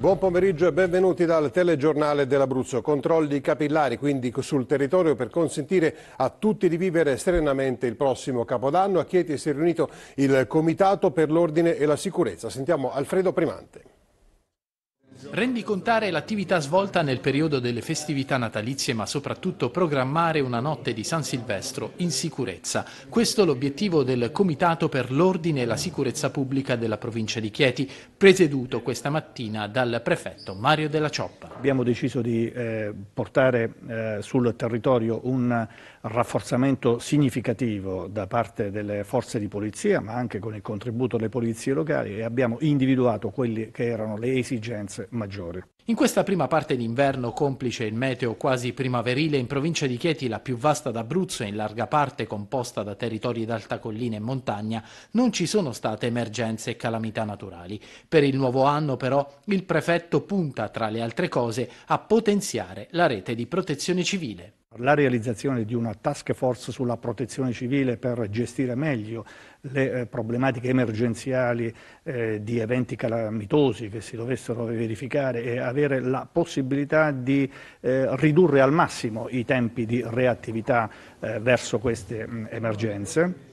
Buon pomeriggio e benvenuti dal telegiornale dell'Abruzzo. Controlli capillari quindi sul territorio per consentire a tutti di vivere serenamente il prossimo Capodanno. A Chieti si è riunito il Comitato per l'Ordine e la Sicurezza. Sentiamo Alfredo Primante. Rendicontare l'attività svolta nel periodo delle festività natalizie ma soprattutto programmare una notte di San Silvestro in sicurezza. Questo è l'obiettivo del Comitato per l'Ordine e la Sicurezza Pubblica della provincia di Chieti, presieduto questa mattina dal prefetto Mario Della Cioppa abbiamo deciso di eh, portare eh, sul territorio un rafforzamento significativo da parte delle forze di polizia, ma anche con il contributo delle polizie locali e abbiamo individuato quelle che erano le esigenze maggiori. In questa prima parte d'inverno, complice il meteo quasi primaverile, in provincia di Chieti, la più vasta d'Abruzzo e in larga parte composta da territori d'alta collina e montagna, non ci sono state emergenze e calamità naturali. Per il nuovo anno, però, il prefetto punta, tra le altre cose, cose a potenziare la rete di protezione civile. La realizzazione di una task force sulla protezione civile per gestire meglio le eh, problematiche emergenziali eh, di eventi calamitosi che si dovessero verificare e avere la possibilità di eh, ridurre al massimo i tempi di reattività verso queste emergenze.